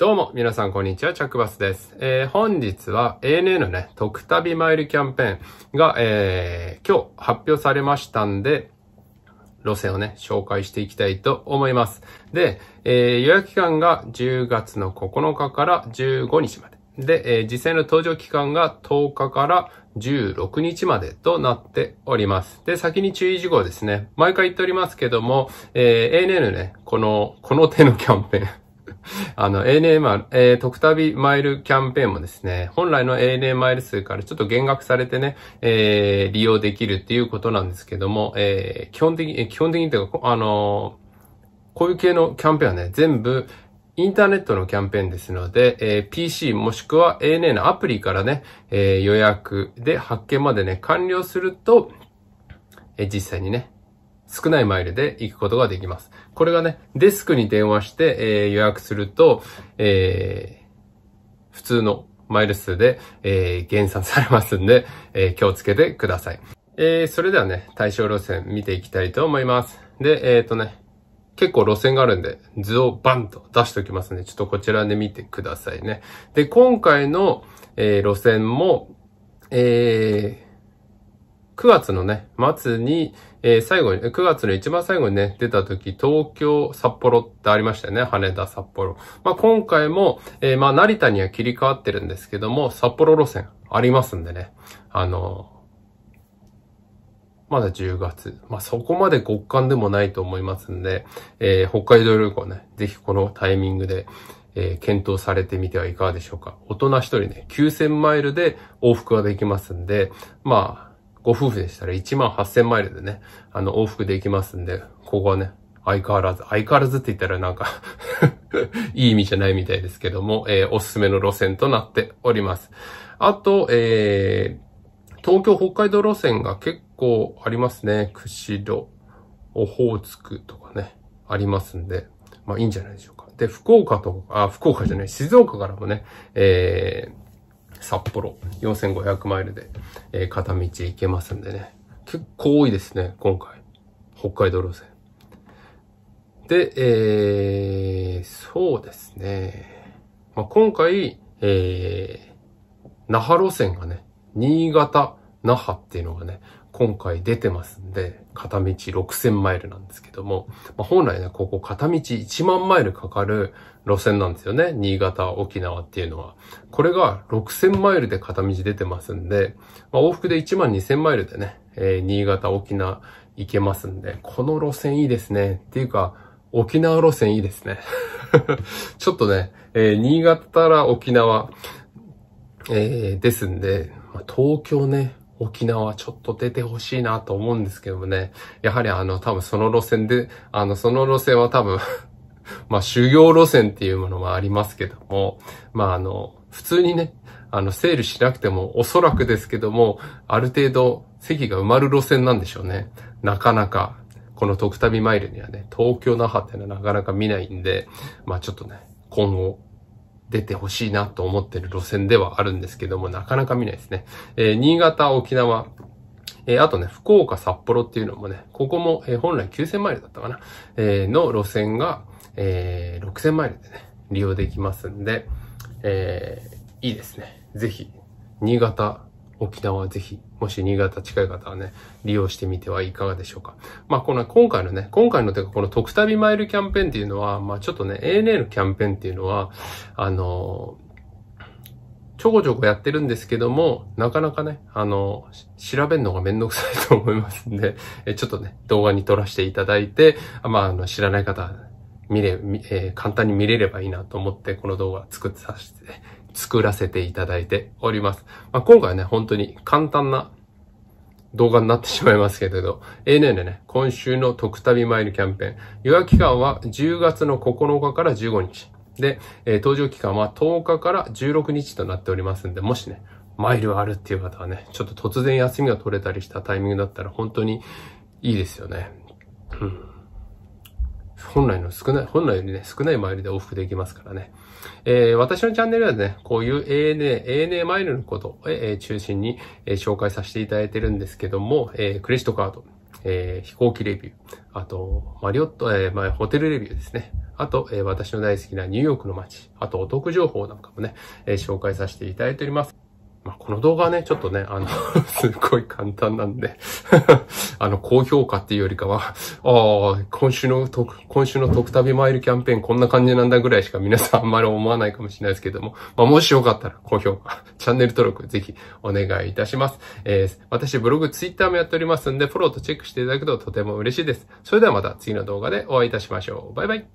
どうも、皆さんこんにちは、チャックバスです。えー、本日は ANA のね、特旅マイルキャンペーンが、えー、今日発表されましたんで、路線をね、紹介していきたいと思います。で、えー、予約期間が10月の9日から15日まで。で、えー、実際の搭乗期間が10日から16日までとなっております。で、先に注意事項ですね。毎回言っておりますけども、えー、ANA のね、この、この手のキャンペーン あの、ANA、えー、特旅マイルキャンペーンもですね、本来の ANA マイル数からちょっと減額されてね、えー、利用できるっていうことなんですけども、えー、基本的に、基本的にというか、あのこういう系のキャンペーンはね、全部、インターネットのキャンペーンですので、えー、PC もしくは ANA のアプリからね、えー、予約で発券までね、完了すると、えー、実際にね、少ないマイルで行くことができます。これがね、デスクに電話して、えー、予約すると、えー、普通のマイル数で、えー、減算されますんで、え気をつけてください。えそれではね、対象路線見ていきたいと思います。で、えっ、とね、結構路線があるんで、図をバンと出しておきますので、ちょっとこちらで見てくださいね。で、今回の、え路線も、えー、9月のね、末に、えー、最後に、9月の一番最後にね、出た時、東京、札幌ってありましたよね。羽田、札幌。まあ、今回も、えー、まあ、成田には切り替わってるんですけども、札幌路線ありますんでね。あのまだ10月。まあ、そこまで極寒でもないと思いますんで、えー、北海道旅行ね、ぜひこのタイミングで、えー、検討されてみてはいかがでしょうか。大人一人ね、9000マイルで往復ができますんで、まあ、ご夫婦でしたら1万8000マイルでね、あの、往復できますんで、ここはね、相変わらず、相変わらずって言ったらなんか いい意味じゃないみたいですけども、えー、おすすめの路線となっております。あと、えー、東京北海道路線が結構ありますね。釧路、オホーツクとかね、ありますんで、まあいいんじゃないでしょうか。で、福岡とか、あ、福岡じゃない、静岡からもね、えー、札幌4500マイルでえー、片道行けますんでね。結構多いですね、今回。北海道路線。で、えー、そうですね。まあ、今回、えー、那覇路線がね、新潟、那覇っていうのがね、今回出てますんで、片道6000マイルなんですけども、まあ、本来ね、ここ片道1万マイルかかる路線なんですよね。新潟、沖縄っていうのは。これが6000マイルで片道出てますんで、まあ、往復で1万2000マイルでね、えー、新潟、沖縄行けますんで、この路線いいですね。っていうか、沖縄路線いいですね。ちょっとね、えー、新潟から沖縄、えー、ですんで、まあ、東京ね、沖縄ちょっと出てほしいなと思うんですけどもね。やはりあの、多分その路線で、あの、その路線は多分 まあ修行路線っていうものもありますけども、まああの、普通にね、あの、セールしなくても、おそらくですけども、ある程度席が埋まる路線なんでしょうね。なかなか、この特旅マイルにはね、東京那覇っていうのはなかなか見ないんで、まあちょっとね、今後、出てほしいなと思ってる路線ではあるんですけども、なかなか見ないですね。えー、新潟、沖縄、えー、あとね、福岡、札幌っていうのもね、ここも、えー、本来9000マイルだったかな、えー、の路線が、えー、6000マイルでね、利用できますんで、えー、いいですね。ぜひ、新潟、沖縄ぜひ、もし新潟近い方はね、利用してみてはいかがでしょうか。まあ、この今回のね、今回のてかこの特旅マイルキャンペーンっていうのは、まあ、ちょっとね、ANA のキャンペーンっていうのは、あのちょこちょこやってるんですけども、なかなかね、あの、調べるのがめんどくさいと思いますんで、えちょっとね、動画に撮らせていただいて、まあ、あの、知らない方見れ、えー、簡単に見れればいいなと思って、この動画作ってさせて作らせていただいております。まあ、今回はね、本当に簡単な動画になってしまいますけれど、a n a でね、今週の特旅マイルキャンペーン、予約期間は10月の9日から15日。で、えー、登場期間は10日から16日となっておりますんで、もしね、マイルあるっていう方はね、ちょっと突然休みが取れたりしたタイミングだったら本当にいいですよね。うん本来の少ない、本来よりね、少ないマイルで往復できますからね。えー、私のチャンネルはね、こういう ANA、ANA マイルのことを、えー、中心に、えー、紹介させていただいてるんですけども、えー、クレジットカード、えー、飛行機レビュー、あと、マリオット、えー、まあ、ホテルレビューですね。あと、えー、私の大好きなニューヨークの街、あとお得情報なんかもね、えー、紹介させていただいております。まあ、この動画はね、ちょっとね、あの すっごい簡単なんで あの、高評価っていうよりかは、ああ、今週の特、今週の特旅マイルキャンペーンこんな感じなんだぐらいしか皆さんあんまり思わないかもしれないですけども、まあ、もしよかったら高評価、チャンネル登録ぜひお願いいたします。えー、私ブログ、ツイッターもやっておりますんで、フォローとチェックしていただくととても嬉しいです。それではまた次の動画でお会いいたしましょう。バイバイ。